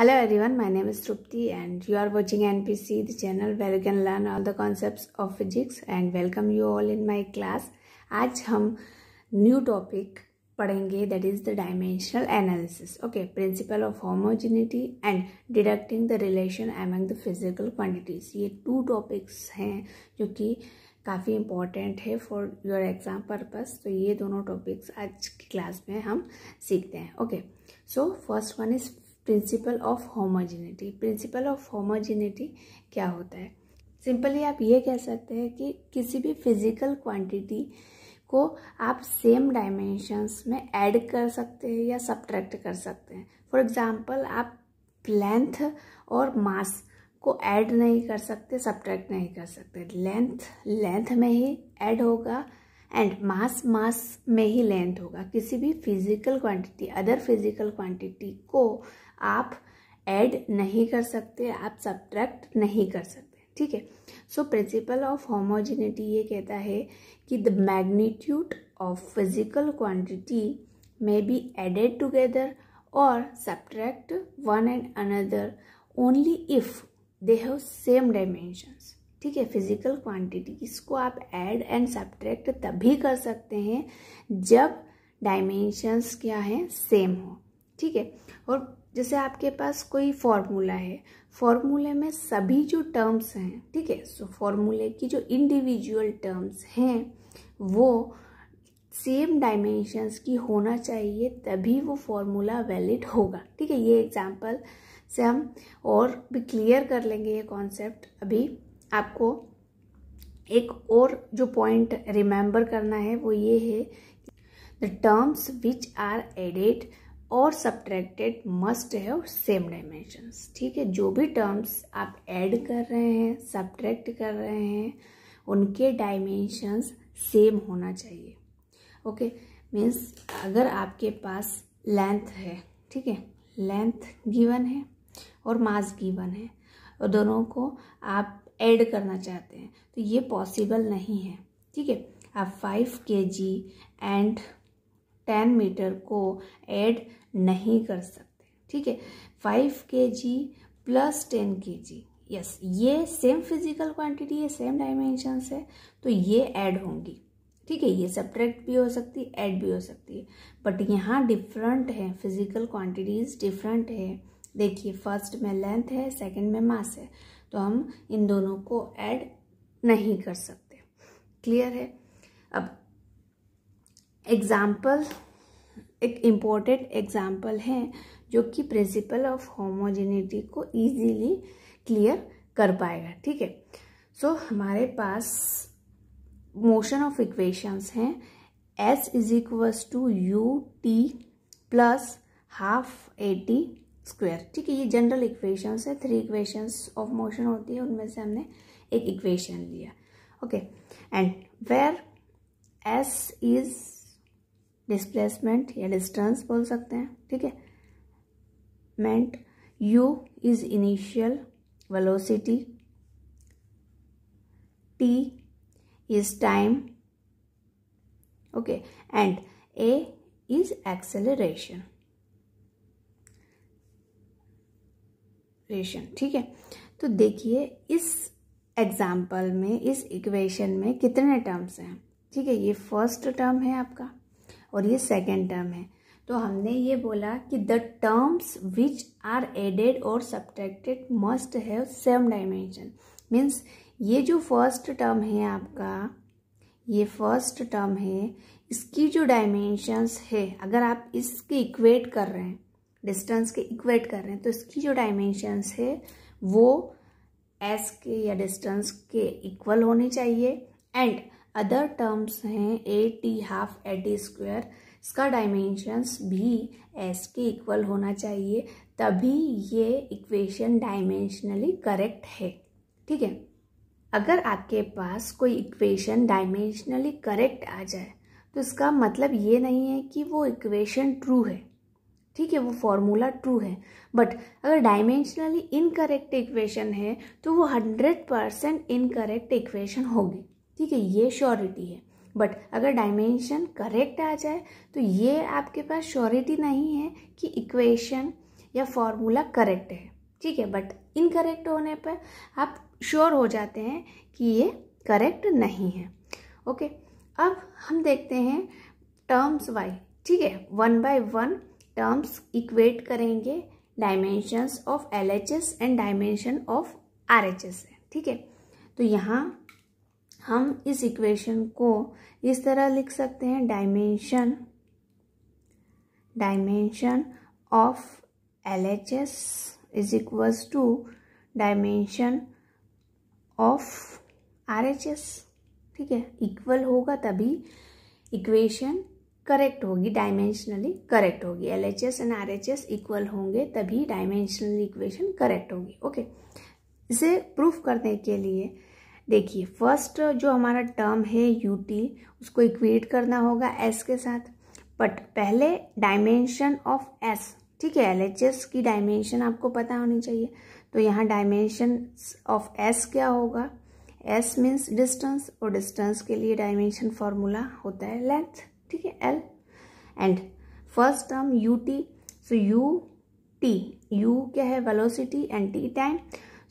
Hello everyone my name is Trupti and you are watching N P C the channel you can learn all the concept of physics and welcome you all in my class आज हम new topic पढ़ेंगे that is the dimensional analysis okay principle of homogeneity and deducting the relation among the physical quantities ये two topics हैं जो कि काफ़ी important है for your exam purpose तो ये दोनों टॉपिक्स आज की क्लास में हम सीखते हैं okay so first one is principle of homogeneity principle of homogeneity क्या होता है सिंपली आप ये कह सकते हैं कि किसी भी फिजिकल क्वांटिटी को आप सेम डायमेंशंस में ऐड कर सकते हैं या सब्ट्रैक्ट कर सकते हैं फॉर एग्जांपल आप लेंथ और मास को ऐड नहीं कर सकते सब्ट्रैक्ट नहीं कर सकते लेंथ लेंथ में ही ऐड होगा एंड मास मास में ही लेंथ होगा किसी भी physical quantity other physical quantity को आप ऐड नहीं कर सकते आप सब्ट्रैक्ट नहीं कर सकते ठीक है सो प्रिंसिपल ऑफ होमोजिनिटी ये कहता है कि the magnitude of physical quantity may be added together और subtract one and another only if they have same dimensions ठीक है फिजिकल क्वांटिटी इसको आप ऐड एंड सब्ट्रैक्ट तभी कर सकते हैं जब डायमेंशंस क्या हैं सेम हो ठीक है और जैसे आपके पास कोई फॉर्मूला है फॉर्मूले में सभी जो टर्म्स हैं ठीक है सो फॉर्मूले की जो इंडिविजुअल टर्म्स हैं वो सेम डायमेंशंस की होना चाहिए तभी वो फॉर्मूला वैलिड होगा ठीक है ये एग्जांपल से हम और भी क्लियर कर लेंगे ये कॉन्सेप्ट अभी आपको एक और जो पॉइंट रिमेंबर करना है वो ये है the terms which are added और subtracted must have same dimensions ठीक है जो भी टर्म्स आप ऐड कर रहे हैं सब्ट्रैक्ट कर रहे हैं उनके डायमेंशंस सेम होना चाहिए ओके मीन्स अगर आपके पास लेंथ है ठीक है लेंथ गिवन है और मास गिवन है और दोनों को आप ऐड करना चाहते हैं तो ये पॉसिबल नहीं है ठीक है आप five K G and ten metre को ऐड नहीं कर सकते ठीक है फाइव के जी plus ten K G yes ये सेम फिजिकल क्वांटिटी है सेम डायमेंशन है तो ये ऐड होंगी ठीक है ये सब्ट्रैक्ट भी हो सकती है ऐड भी हो सकती है बट यहाँ डिफरेंट है फिजिकल क्वांटिटीज़ डिफरेंट है देखिए फर्स्ट में लेंथ है सेकंड में मास है तो हम इन दोनों को ऐड नहीं कर सकते क्लियर है अब एग्जाम्पल एक इम्पोर्टेंट एग्जाम्पल है जो कि प्रिंसिपल ऑफ होमोजेनिटी को इजीली क्लियर कर पाएगा ठीक है सो हमारे पास मोशन ऑफ इक्वेशंस हैं S is equals to U T plus half A T square ठीक है ये जनरल इक्वेशंस है थ्री इक्वेशंस ऑफ मोशन होती है उनमें से हमने एक इक्वेशन लिया okay and where S is displacement या डिस्टेंस बोल सकते हैं ठीक है मेंट U is initial velocity T is time okay and A is acceleration रेशन ठीक है तो देखिए इस एग्जाम्पल में इस इक्वेशन में कितने टर्म्स हैं ठीक है ये फर्स्ट टर्म है आपका और ये सेकेंड टर्म है तो हमने ये बोला कि the terms which are added और subtracted must have same dimension means ये जो फर्स्ट टर्म है आपका ये फर्स्ट टर्म है इसकी जो डायमेंशंस है अगर आप इसके इक्वेट कर रहे हैं डिस्टेंस के इक्वेट कर रहे हैं तो इसकी जो डायमेंशंस है वो एस के या डिस्टेंस के इक्वल होने चाहिए एंड अदर टर्म्स हैं A T half A T square इसका डायमेंशंस भी एस के इक्वल होना चाहिए तभी ये इक्वेशन डायमेंशनली करेक्ट है ठीक है अगर आपके पास कोई इक्वेशन डायमेंशनली करेक्ट आ जाए तो इसका मतलब ये नहीं है कि वो इक्वेशन ट्रू है ठीक है वो फॉर्मूला ट्रू है बट अगर डायमेंशनली इनकरेक्ट इक्वेशन है तो वो हंड्रेड परसेंट इनकरेक्ट इक्वेशन होगी ठीक है ये श्योरिटी है बट अगर डायमेंशन करेक्ट आ जाए तो ये आपके पास श्योरिटी नहीं है कि इक्वेशन या फॉर्मूला करेक्ट है ठीक है बट इनकरेक्ट होने पर आप श्योर हो जाते हैं कि ये करेक्ट नहीं है ओके अब हम देखते हैं टर्म्स वाई ठीक है one by one terms equate करेंगे dimensions of L H S and dimension of R H S है ठीक है तो यहाँ हम इस इक्वेशन को इस तरह लिख सकते हैं dimension dimension of L H S is equals to dimension of R H S ठीक है इक्वल होगा तभी इक्वेशन करेक्ट होगी डायमेंशनली करेक्ट होगी L H S and R H S equal होंगे तभी डायमेंशनल इक्वेशन करेक्ट होगी ओके इसे प्रूफ करने के लिए देखिए फर्स्ट जो हमारा टर्म है यू टी उसको इक्वेट करना होगा एस के साथ बट पहले डायमेंशन ऑफ एस ठीक है एल एच एस की डायमेंशन आपको पता होनी चाहिए तो यहाँ डायमेंशन ऑफ एस क्या होगा एस मीन्स डिस्टेंस और डिस्टेंस के लिए डायमेंशन फॉर्मूला होता है लेंथ ठीक है L and first term U T so U T U क्या है velocity and T time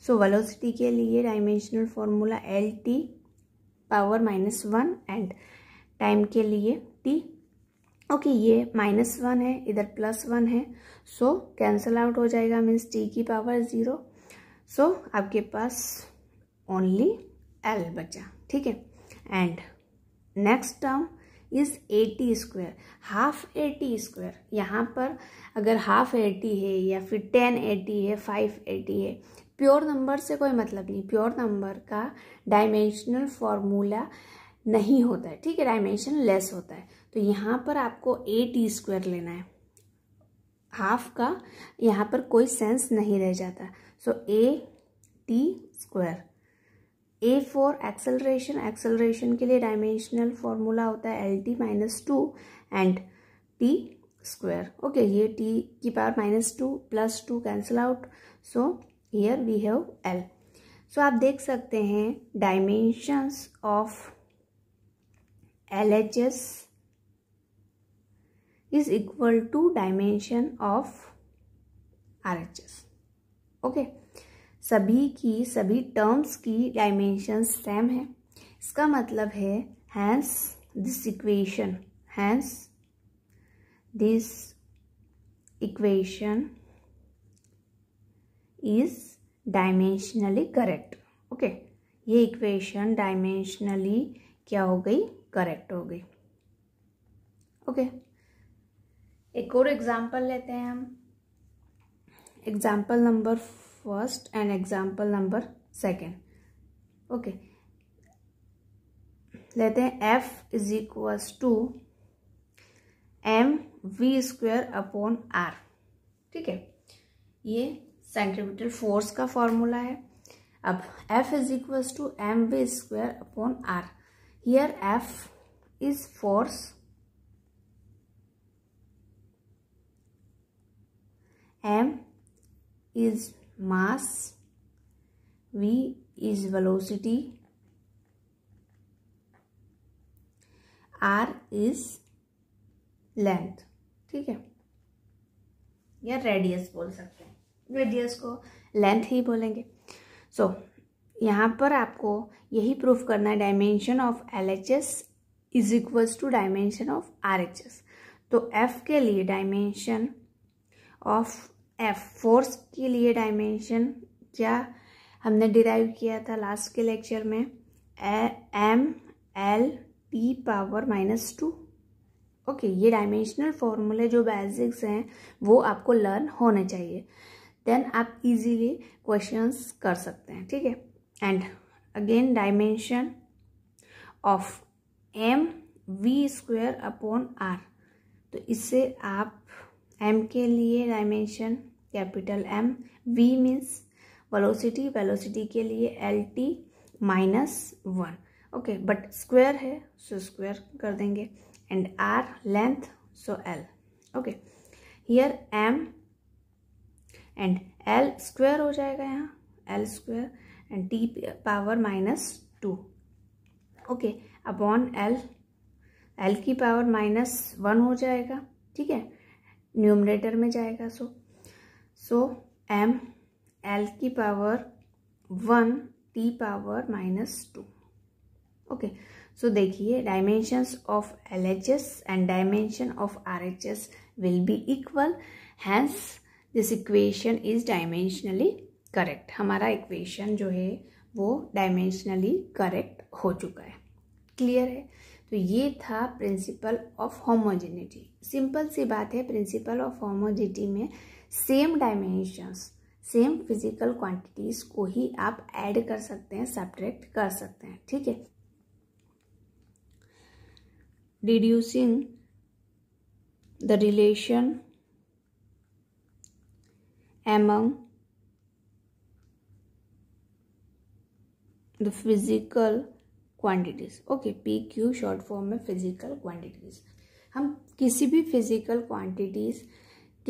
so velocity के लिए dimensional formula L T power minus one and time के लिए टी ओके okay, ये माइनस वन है इधर प्लस वन है सो कैंसल आउट हो जाएगा मीन्स टी की पावर ज़ीरो सो so, आपके पास ओनली एल बचा ठीक है and next term is A T square half A T square यहाँ पर अगर हाफ एटी है या फिर टेन एटी है फाइव एटी है प्योर नंबर से कोई मतलब नहीं प्योर नंबर का डायमेंशनल फॉर्मूला नहीं होता है ठीक है डायमेंशन लेस होता है तो यहाँ पर आपको ए टी स्क्वायर लेना है हाफ का यहाँ पर कोई सेंस नहीं रह जाता so A T square A for acceleration acceleration के लिए डायमेंशनल फॉर्मूला होता है L T minus two and T square okay ये टी की power minus two plus two cancel out so here we have L so आप देख सकते हैं dimensions of L H S is equal to dimension of R H S okay सभी की सभी terms की डायमेंशन सेम है इसका मतलब है hence this equation hence this equation is dimensionally correct okay ये इक्वेशन डायमेंशनली क्या हो गई करेक्ट हो गई ओके okay. एक और एग्जांपल लेते हैं हम example number first and example number second okay लेते हैं f is equals to M V square upon R ठीक है ये सेंट्रीमीटर फोर्स का फॉर्मूला है अब f is equal to M V square upon R here f is force m is mass v is velocity r is length ठीक है या radius बोल सकते हैं रेडियस को लेंथ ही बोलेंगे सो so, यहाँ पर आपको यही प्रूफ करना है dimension of L H S is equals to dimension of R H S तो एफ के लिए डायमेंशन ऑफ एफ फोर्स के लिए डायमेंशन क्या हमने डिराइव किया था लास्ट के लेक्चर में M L T power minus two okay ये डायमेंशनल फॉर्मूले जो बेसिक्स हैं वो आपको लर्न होने चाहिए देन आप इजीली क्वेश्चंस कर सकते हैं ठीक है and again dimension of M V square upon R तो इससे आप एम के लिए dimension capital M V means velocity velocity के लिए L T minus one okay but square है सो स्क्वायर कर देंगे and R length so L okay here M and L square हो जाएगा यहाँ L square and T power minus two okay upon L L की power minus one हो जाएगा ठीक है न्यूमरेटर में जाएगा so so. So M L की power one T power minus two okay so देखिए dimensions of L H S and dimension of R H S will be equal hence this equation is dimensionally correct हमारा equation जो है वो dimensionally correct हो चुका है clear है तो ये था प्रिंसिपल ऑफ होमोजेनिटी सिंपल सी बात है प्रिंसिपल ऑफ होमोजेनिटी में same dimensions same physical quantities को ही आप ऐड कर सकते हैं सेपरेट कर सकते हैं ठीक है deducing the relation among the physical quantities okay P Q short form में फिजिकल क्वांटिटीज हम किसी भी फिजिकल क्वांटिटीज़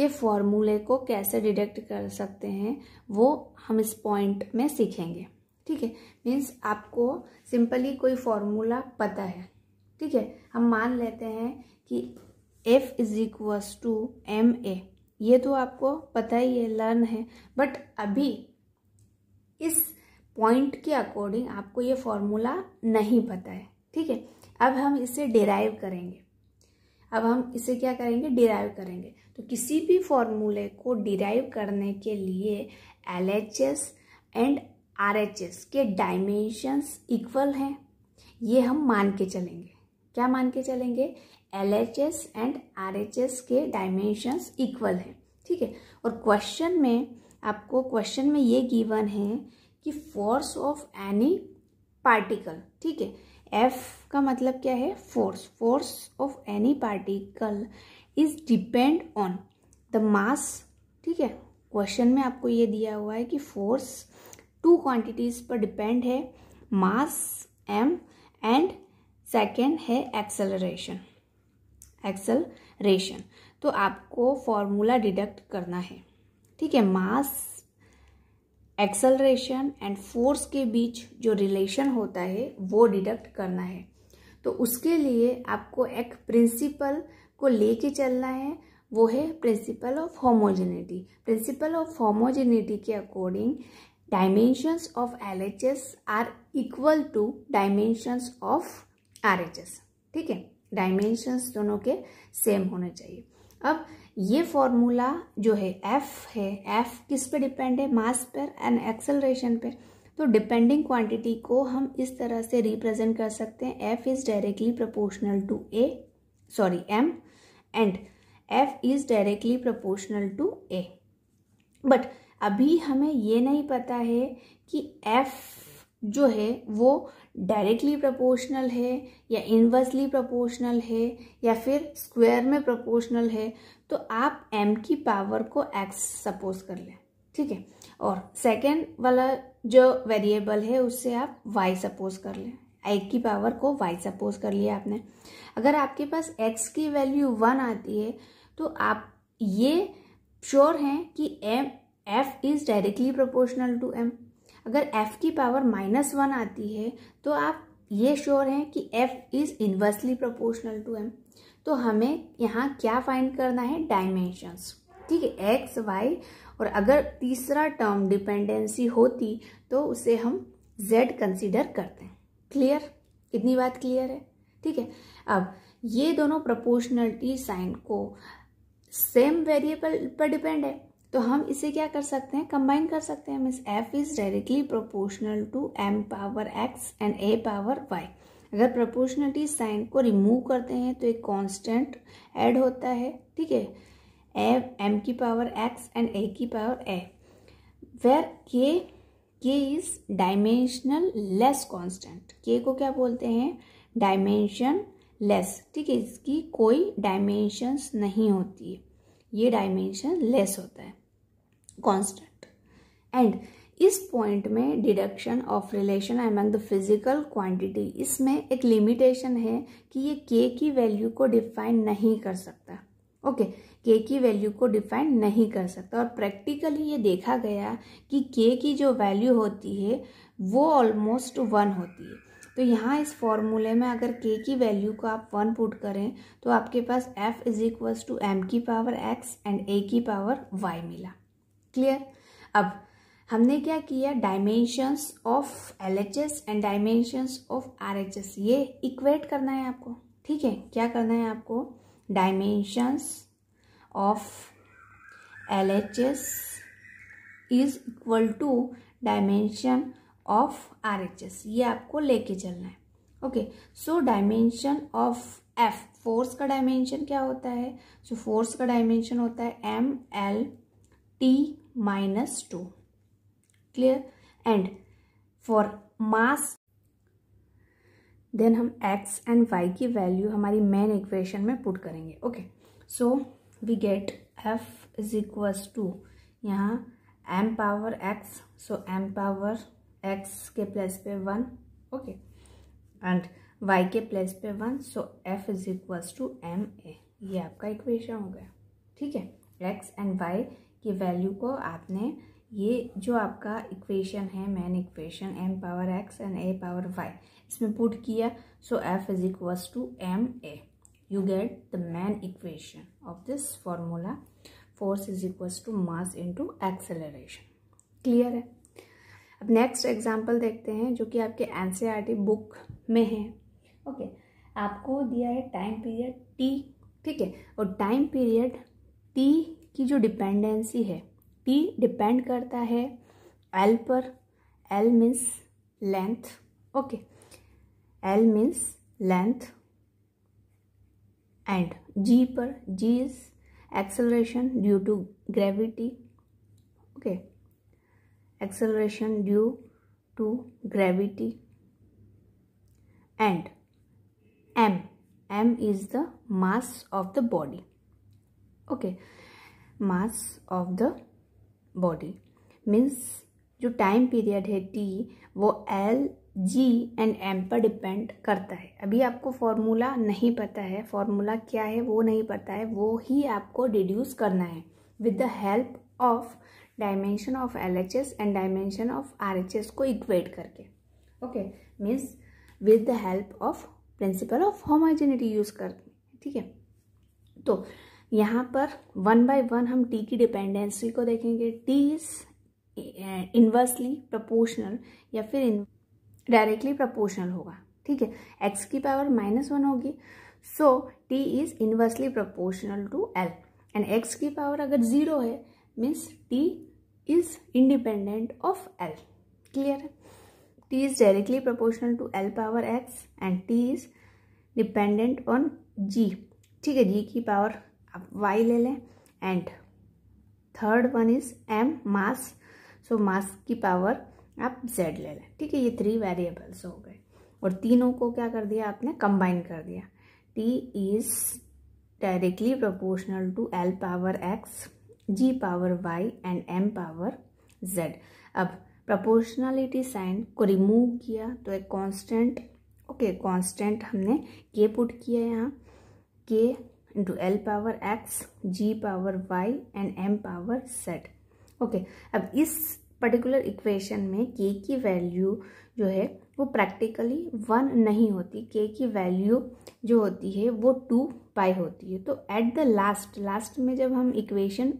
ये फॉर्मूले को कैसे डिडक्ट कर सकते हैं वो हम इस पॉइंट में सीखेंगे ठीक है मीन्स आपको सिंपली कोई फॉर्मूला पता है ठीक है हम मान लेते हैं कि F is equals to M A ये तो आपको पता ही है लर्न है बट अभी इस पॉइंट के अकॉर्डिंग आपको ये फॉर्मूला नहीं पता है ठीक है अब हम इसे डिराइव करेंगे अब हम इसे क्या करेंगे डिराइव करेंगे तो किसी भी फॉर्मूले को डिराइव करने के लिए एल एंड आर के डायमेंशंस इक्वल हैं ये हम मान के चलेंगे क्या मान के चलेंगे एल एंड आर के डायमेंशंस इक्वल हैं ठीक है और क्वेश्चन में आपको क्वेश्चन में ये गिवन है कि फोर्स ऑफ एनी पार्टिकल ठीक है एफ का मतलब क्या है force force of any particle is depend on the mass ठीक है क्वेश्चन में आपको ये दिया हुआ है कि फोर्स टू क्वांटिटीज पर डिपेंड है मास एम एंड सेकेंड है एक्सेलरेशन एक्सेलरेशन तो आपको फॉर्मूला डिडक्ट करना है ठीक है मास एक्सलरेशन एंड फोर्स के बीच जो रिलेशन होता है वो डिडक्ट करना है तो उसके लिए आपको एक प्रिंसिपल को लेके चलना है वो है principle of homogeneity principle of homogeneity के according dimensions of L H S are equal to dimensions of R H S ठीक है डायमेंशंस दोनों के सेम होने चाहिए अब ये फॉर्मूला जो है एफ है एफ किस पे डिपेंड है मास पर एंड एक्सेलरेशन पे तो डिपेंडिंग क्वांटिटी को हम इस तरह से रिप्रेजेंट कर सकते हैं F is directly proportional to A sorry M and F is directly proportional to A but अभी हमें ये नहीं पता है कि एफ जो है वो डायरेक्टली प्रोपोर्शनल है या इन्वर्सली प्रोपोर्शनल है या फिर स्क्वायर में प्रोपोर्शनल है तो आप एम की पावर को एक्स सपोज कर लें ठीक है और सेकेंड वाला जो वेरिएबल है उससे आप वाई सपोज कर लें एक की पावर को वाई सपोज कर लिया आपने अगर आपके पास एक्स की वैल्यू वन आती है तो आप ये श्योर हैं कि M F is directly proportional to M अगर एफ की पावर माइनस वन आती है तो आप ये श्योर हैं कि F is inversely proportional to M तो हमें यहाँ क्या फाइंड करना है डायमेंशंस ठीक है एक्स वाई और अगर तीसरा टर्म डिपेंडेंसी होती तो उसे हम जेड कंसिडर करते हैं क्लियर इतनी बात क्लियर है ठीक है अब ये दोनों प्रोपोर्शनलिटी साइन को सेम वेरिएबल पर डिपेंड है तो हम इसे क्या कर सकते हैं कंबाइन कर सकते हैं means F is directly proportional to M power X and A power Y अगर प्रोपोर्शनलिटी साइन को रिमूव करते हैं तो एक कांस्टेंट ऐड होता है ठीक है ए एम की पावर एक्स एंड ए की पावर ए वेर के के इज डायमेंशनल लेस कांस्टेंट के को क्या बोलते हैं डायमेंशन लेस ठीक है इसकी कोई डायमेंशंस नहीं होती है ये डायमेंशन लेस होता है कॉन्स्टेंट एंड इस पॉइंट में deduction of relation among the physical quantity इसमें एक लिमिटेशन है कि ये के की वैल्यू को डिफाइन नहीं कर सकता ओके okay, के की वैल्यू को डिफाइन नहीं कर सकता और प्रैक्टिकली ये देखा गया कि के की जो वैल्यू होती है वो ऑलमोस्ट वन होती है तो यहाँ इस फॉर्मूले में अगर के की वैल्यू को आप वन पुट करें तो आपके पास F is equals to M की पावर एक्स एंड ए की पावर वाई मिला क्लियर अब हमने क्या किया dimensions of L H S and dimensions of R H S ये इक्वेट करना है आपको ठीक है क्या करना है आपको dimensions of L H S is equal to dimension of R H S ये आपको लेके चलना है okay so dimension of F force का डायमेंशन क्या होता है सो so, फोर्स का डायमेंशन होता है M L T minus two clear and for mass then हम x एंड y की वैल्यू हमारी मेन इक्वेशन में पुट करेंगे okay so we get f is equals to यहाँ M power x so M power x के plus पे one okay and y के plus पे one so f is equals to M A ये आपका equation हो गया ठीक है x एंड y की वैल्यू को आपने ये जो आपका इक्वेशन है main equation M power X and A power Y इसमें पुट किया so F is equals to M A you get the main equation of this formula force is equals to mass into acceleration clear है अब next example देखते हैं जो कि आपके N book e में है ओके okay. आपको दिया है टाइम पीरियड टी ठीक है और टाइम पीरियड टी की जो डिपेंडेंसी है टी डिपेंड करता है एल पर L means length okay L means length and G पर G is acceleration due to gravity okay acceleration due to gravity and M M is the mass of the body okay mass of the body means जो time period है T वो L G and M पर depend करता है अभी आपको formula नहीं पता है फॉर्मूला क्या है वो नहीं पता है वो ही आपको डिड्यूस करना है with the help of dimension of L H S and dimension of R H S को इक्वेट करके okay means with the help of principle of homogeneity use कर ठीक है तो यहाँ पर वन बाय वन हम टी की डिपेंडेंसी को देखेंगे टी इज इन्वर्सली प्रपोर्शनल या फिर डायरेक्टली प्रपोर्शनल होगा ठीक है एक्स की पावर माइनस वन होगी so T is inversely proportional to L and X की पावर अगर जीरो है means T is independent of L clear है T is directly proportional to L power X and T is dependent on G ठीक है G की power अब Y ले लें and third one is M mass so mass की power आप Z ले लें ठीक है ये थ्री वेरिएबल्स हो गए और तीनों को क्या कर दिया आपने कंबाइन कर दिया T is directly proportional to L power X G power Y and M power Z अब प्रपोर्शनलिटी साइन को रिमूव किया तो एक कांस्टेंट ओके कांस्टेंट हमने के पुट किया यहाँ के into L power x, G power y and M power z. Okay okay, अब इस पर्टिकुलर इक्वेशन में के की वैल्यू जो है वो प्रैक्टिकली वन नहीं होती के की वैल्यू जो होती है वो टू पाई होती है तो एट द लास्ट लास्ट में जब हम इक्वेशन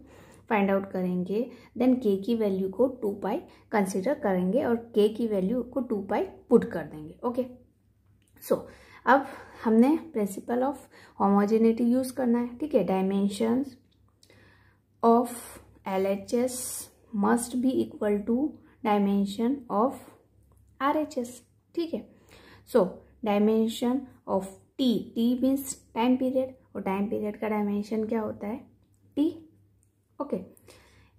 फाइंड आउट करेंगे देन के की वैल्यू को टू पाई कंसिडर करेंगे और के की वैल्यू को टू पाई पुट कर देंगे ओके okay? सो so, अब हमने प्रिंसिपल ऑफ होमोजेनिटी यूज़ करना है ठीक है dimensions of L H S must be equal to dimension of R H S ठीक है so dimension of T T means time period और टाइम पीरियड का डायमेंशन क्या होता है T okay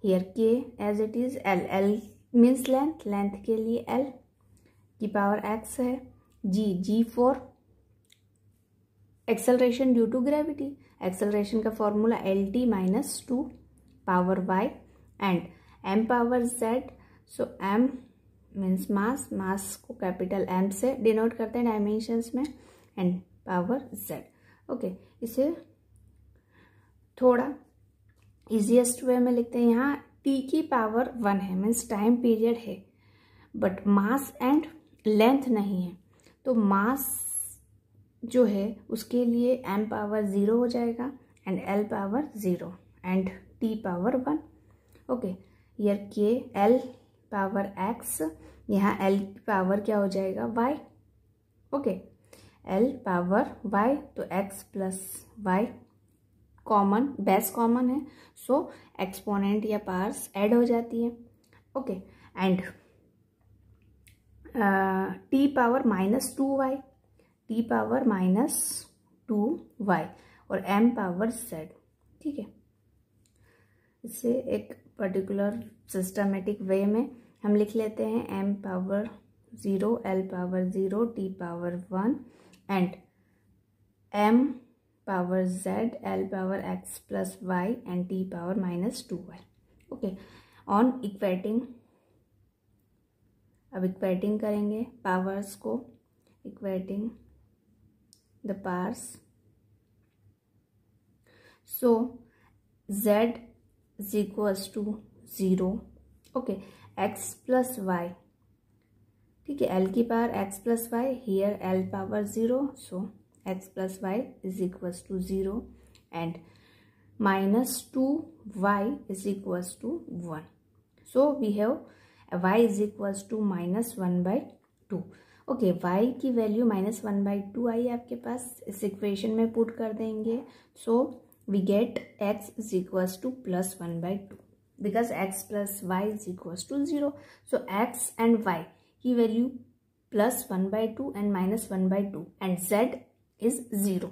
here K as it is L L means length length के लिए L की पावर एक्स है G G for acceleration due to gravity acceleration का formula L T minus two power Y and M power Z so M means mass mass को capital M से denote करते हैं dimensions में and power Z okay इसे थोड़ा easiest way में लिखते हैं यहाँ टी की पावर वन है मीन्स टाइम पीरियड है बट मास एंड लेंथ नहीं है तो मास जो है उसके लिए एम पावर ज़ीरो हो जाएगा and L power zero and T power one okay here K L power X यहाँ एल पावर क्या हो जाएगा Y okay L power Y तो X plus Y common base common है सो so, एक्सपोनेंट या पार्स ऐड हो जाती है okay and T power minus two Y T power minus two Y और एम पावर सेड ठीक है इसे एक पर्टिकुलर सिस्टमेटिक वे में हम लिख लेते हैं M power zero L power zero T power one and M power Z L power X plus Y and T power minus two Y okay on equating अब इक्वेटिंग करेंगे powers को equating the pairs. So z is equals to 0. Okay, x plus y. Okay, l power x plus y here l power zero. So x plus y is equals to zero, and minus 2y is equals to 1. So we have y is equals to minus 1 by 2. Okay okay, y की value minus one by two आई आपके पास इस इक्वेशन में put कर देंगे so we get x is equals to plus one by two because x plus Y is equals to zero so x and y की value plus one by two and minus one by two and z is zero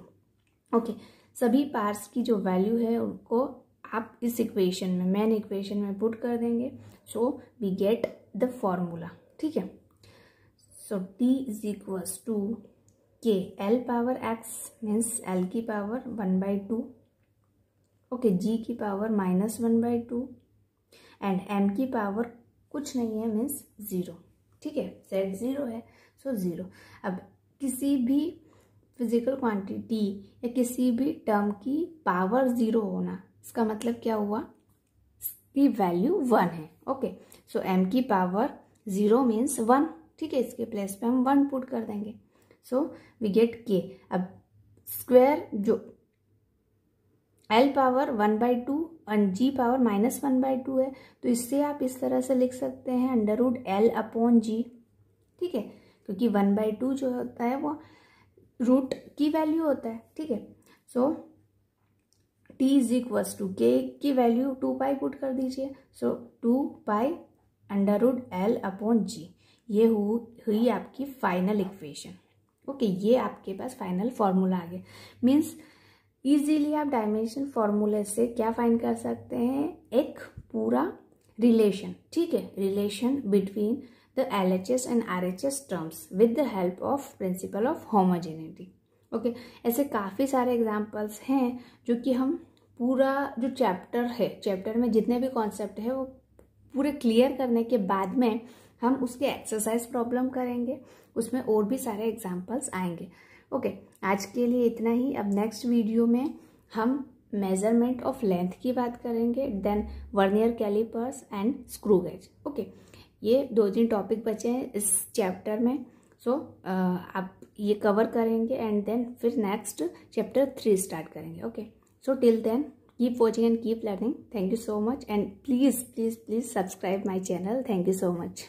okay सभी parts की जो value है उनको आप इस इक्वेशन में मैन इक्वेशन में पुट कर देंगे so we get the formula ठीक है so d is equals to k l power x means l की power one by two okay g की power minus one by two and m की power कुछ नहीं है means ज़ीरो ठीक है सेट ज़ीरो है सो so ज़ीरो अब किसी भी फिजिकल क्वांटिटी या किसी भी टर्म की पावर ज़ीरो होना इसका मतलब क्या हुआ इसकी वैल्यू वन है ओके सो एम की पावर ज़ीरो मीन्स वन ठीक है इसके प्लेस पे हम वन पुट कर देंगे सो वी गेट के अब स्क्वायर जो L power one by two and G power minus one by two है तो इससे आप इस तरह से लिख सकते हैं under root L upon G ठीक है क्योंकि वन बाई टू जो होता है वो रूट की वैल्यू होता है ठीक है so T is equals to K की वैल्यू टू पाई पुट कर दीजिए so two pi under root L upon G ये हुई आपकी फाइनल इक्वेशन ओके ये आपके पास फाइनल फॉर्मूला आ गया मीन्स इजीली आप डायमेंशन फॉर्मूले से क्या फाइन कर सकते हैं एक पूरा रिलेशन ठीक है relation between the L H S and R H S terms with the help of principle of homogeneity okay ऐसे काफ़ी सारे एग्जाम्पल्स हैं जो कि हम पूरा जो चैप्टर है चैप्टर में जितने भी कॉन्सेप्ट है वो पूरे क्लियर करने के बाद में हम उसके एक्सरसाइज प्रॉब्लम करेंगे उसमें और भी सारे एग्जाम्पल्स आएंगे ओके आज के लिए इतना ही अब नेक्स्ट वीडियो में हम मेजरमेंट ऑफ लेंथ की बात करेंगे then vernier calipers and screw gauge okay ये दो तीन टॉपिक बचे हैं इस चैप्टर में सो so, आप ये कवर करेंगे एंड देन फिर नेक्स्ट चैप्टर थ्री स्टार्ट करेंगे okay so till then keep watching and keep learning thank you so much and please please please subscribe my channel thank you so much